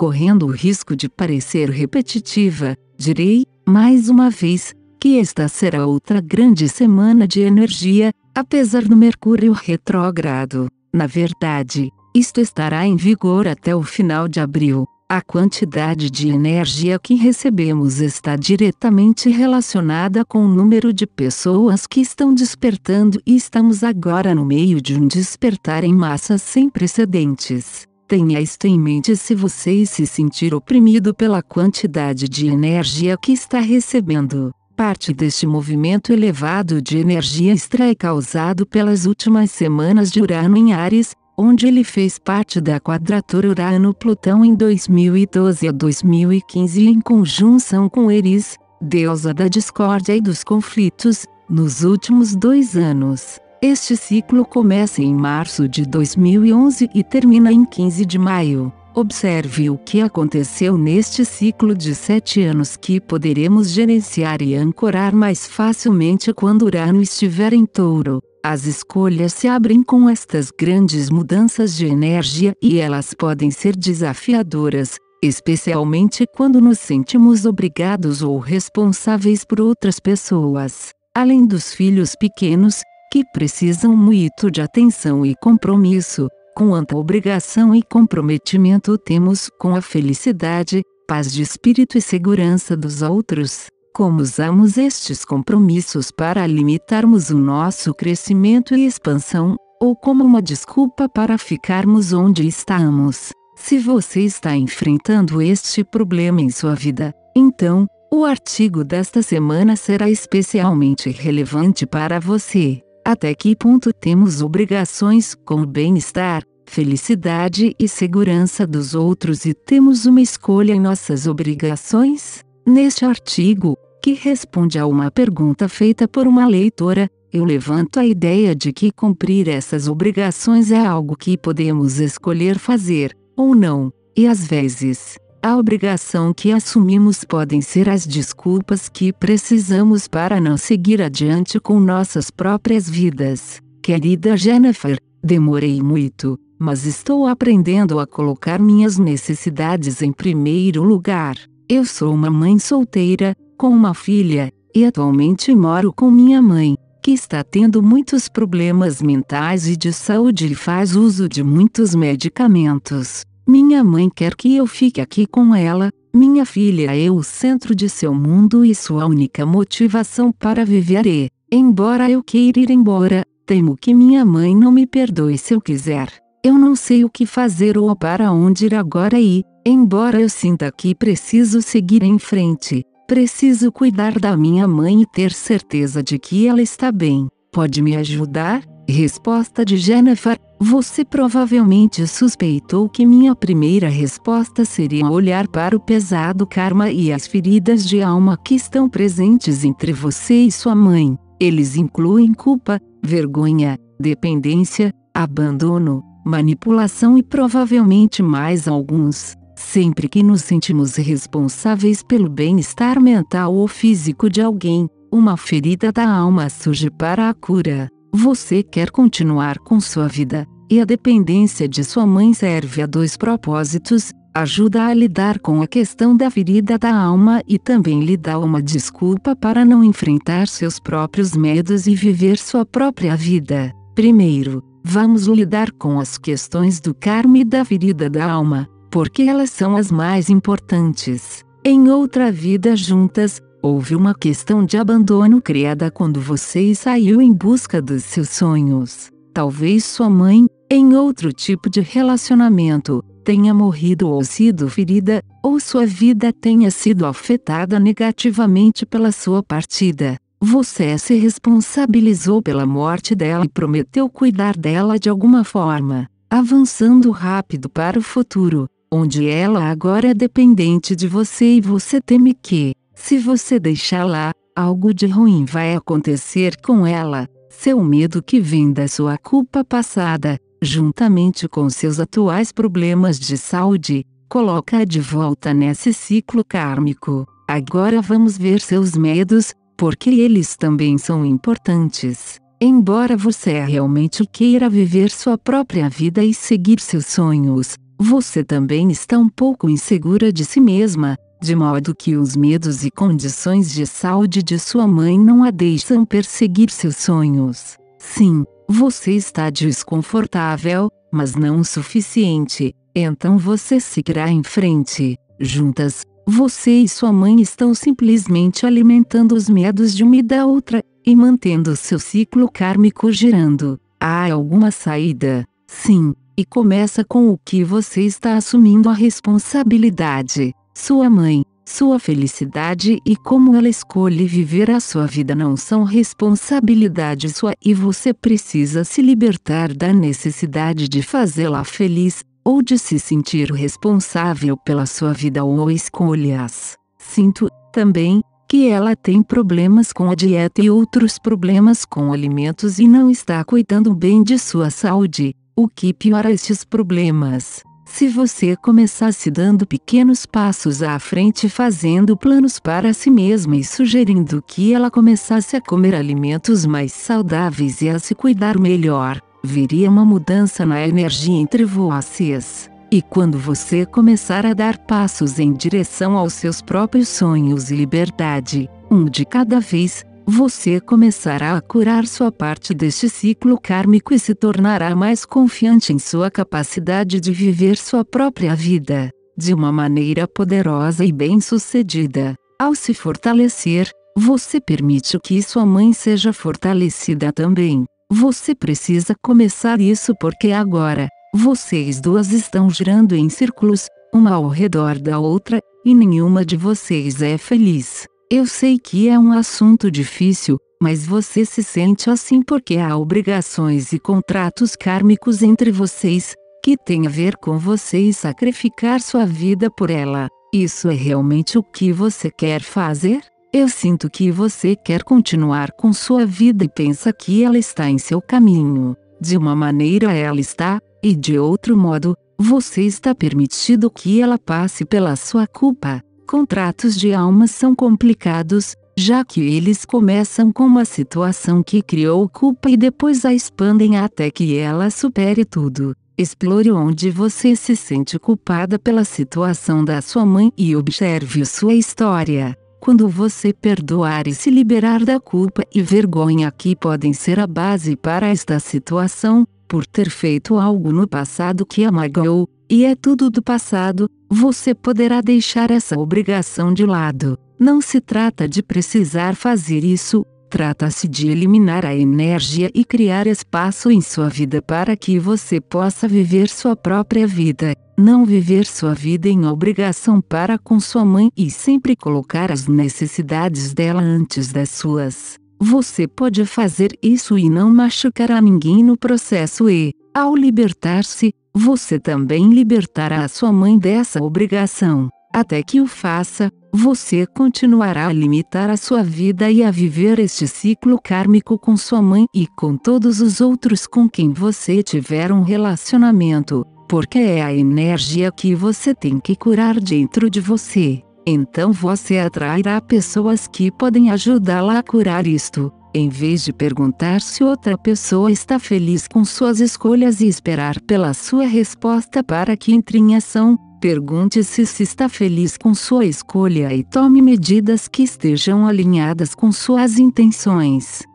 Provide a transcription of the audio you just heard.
correndo o risco de parecer repetitiva, direi, mais uma vez, que esta será outra grande semana de energia, apesar do Mercúrio retrógrado. Na verdade, isto estará em vigor até o final de abril. A quantidade de energia que recebemos está diretamente relacionada com o número de pessoas que estão despertando e estamos agora no meio de um despertar em massa sem precedentes. Tenha isto em mente se você se sentir oprimido pela quantidade de energia que está recebendo. Parte deste movimento elevado de energia extra é causado pelas últimas semanas de Urano em Ares, onde ele fez parte da quadratura Urano-Plutão em 2012 a 2015 em conjunção com Eris, deusa da discórdia e dos conflitos, nos últimos dois anos. Este ciclo começa em março de 2011 e termina em 15 de maio. Observe o que aconteceu neste ciclo de sete anos que poderemos gerenciar e ancorar mais facilmente quando Urano estiver em touro. As escolhas se abrem com estas grandes mudanças de energia e elas podem ser desafiadoras, especialmente quando nos sentimos obrigados ou responsáveis por outras pessoas. Além dos filhos pequenos, que precisam muito de atenção e compromisso, quanta obrigação e comprometimento temos com a felicidade, paz de espírito e segurança dos outros, como usamos estes compromissos para limitarmos o nosso crescimento e expansão, ou como uma desculpa para ficarmos onde estamos. Se você está enfrentando este problema em sua vida, então, o artigo desta semana será especialmente relevante para você até que ponto temos obrigações com o bem-estar, felicidade e segurança dos outros e temos uma escolha em nossas obrigações? Neste artigo, que responde a uma pergunta feita por uma leitora, eu levanto a ideia de que cumprir essas obrigações é algo que podemos escolher fazer, ou não, e às vezes, a obrigação que assumimos podem ser as desculpas que precisamos para não seguir adiante com nossas próprias vidas. Querida Jennifer, demorei muito, mas estou aprendendo a colocar minhas necessidades em primeiro lugar. Eu sou uma mãe solteira, com uma filha, e atualmente moro com minha mãe, que está tendo muitos problemas mentais e de saúde e faz uso de muitos medicamentos. Minha mãe quer que eu fique aqui com ela, minha filha é o centro de seu mundo e sua única motivação para viver e, é, embora eu queira ir embora, temo que minha mãe não me perdoe se eu quiser. Eu não sei o que fazer ou para onde ir agora e, embora eu sinta que preciso seguir em frente, preciso cuidar da minha mãe e ter certeza de que ela está bem. Pode me ajudar? Resposta de Jennifer você provavelmente suspeitou que minha primeira resposta seria olhar para o pesado karma e as feridas de alma que estão presentes entre você e sua mãe. Eles incluem culpa, vergonha, dependência, abandono, manipulação e provavelmente mais alguns. Sempre que nos sentimos responsáveis pelo bem-estar mental ou físico de alguém, uma ferida da alma surge para a cura. Você quer continuar com sua vida, e a dependência de sua mãe serve a dois propósitos: ajuda a lidar com a questão da ferida da alma e também lhe dá uma desculpa para não enfrentar seus próprios medos e viver sua própria vida. Primeiro, vamos lidar com as questões do karma e da ferida da alma, porque elas são as mais importantes. Em outra vida juntas, Houve uma questão de abandono criada quando você saiu em busca dos seus sonhos. Talvez sua mãe, em outro tipo de relacionamento, tenha morrido ou sido ferida, ou sua vida tenha sido afetada negativamente pela sua partida. Você se responsabilizou pela morte dela e prometeu cuidar dela de alguma forma, avançando rápido para o futuro, onde ela agora é dependente de você e você teme que, se você deixar lá, algo de ruim vai acontecer com ela. Seu medo que vem da sua culpa passada, juntamente com seus atuais problemas de saúde, coloca de volta nesse ciclo kármico. Agora vamos ver seus medos, porque eles também são importantes. Embora você realmente queira viver sua própria vida e seguir seus sonhos, você também está um pouco insegura de si mesma, de modo que os medos e condições de saúde de sua mãe não a deixam perseguir seus sonhos. Sim, você está desconfortável, mas não o suficiente, então você seguirá em frente. Juntas, você e sua mãe estão simplesmente alimentando os medos de uma e da outra, e mantendo seu ciclo kármico girando. Há alguma saída? Sim, e começa com o que você está assumindo a responsabilidade sua mãe, sua felicidade e como ela escolhe viver a sua vida não são responsabilidade sua e você precisa se libertar da necessidade de fazê-la feliz, ou de se sentir responsável pela sua vida ou escolhas. Sinto, também, que ela tem problemas com a dieta e outros problemas com alimentos e não está cuidando bem de sua saúde, o que piora estes problemas. Se você começasse dando pequenos passos à frente, fazendo planos para si mesma e sugerindo que ela começasse a comer alimentos mais saudáveis e a se cuidar melhor, viria uma mudança na energia entre vocês. E quando você começar a dar passos em direção aos seus próprios sonhos e liberdade, um de cada vez, você começará a curar sua parte deste ciclo kármico e se tornará mais confiante em sua capacidade de viver sua própria vida, de uma maneira poderosa e bem-sucedida. Ao se fortalecer, você permite que sua mãe seja fortalecida também. Você precisa começar isso porque agora, vocês duas estão girando em círculos, uma ao redor da outra, e nenhuma de vocês é feliz. Eu sei que é um assunto difícil, mas você se sente assim porque há obrigações e contratos kármicos entre vocês, que tem a ver com você e sacrificar sua vida por ela. Isso é realmente o que você quer fazer? Eu sinto que você quer continuar com sua vida e pensa que ela está em seu caminho. De uma maneira ela está, e de outro modo, você está permitido que ela passe pela sua culpa. Contratos de almas são complicados, já que eles começam com uma situação que criou culpa e depois a expandem até que ela supere tudo. Explore onde você se sente culpada pela situação da sua mãe e observe sua história. Quando você perdoar e se liberar da culpa e vergonha que podem ser a base para esta situação, por ter feito algo no passado que a magoou, e é tudo do passado, você poderá deixar essa obrigação de lado. Não se trata de precisar fazer isso, trata-se de eliminar a energia e criar espaço em sua vida para que você possa viver sua própria vida, não viver sua vida em obrigação para com sua mãe e sempre colocar as necessidades dela antes das suas. Você pode fazer isso e não machucar a ninguém no processo e, ao libertar-se, você também libertará a sua mãe dessa obrigação. Até que o faça, você continuará a limitar a sua vida e a viver este ciclo kármico com sua mãe e com todos os outros com quem você tiver um relacionamento, porque é a energia que você tem que curar dentro de você. Então você atrairá pessoas que podem ajudá-la a curar isto em vez de perguntar se outra pessoa está feliz com suas escolhas e esperar pela sua resposta para que entre em ação, pergunte-se se está feliz com sua escolha e tome medidas que estejam alinhadas com suas intenções.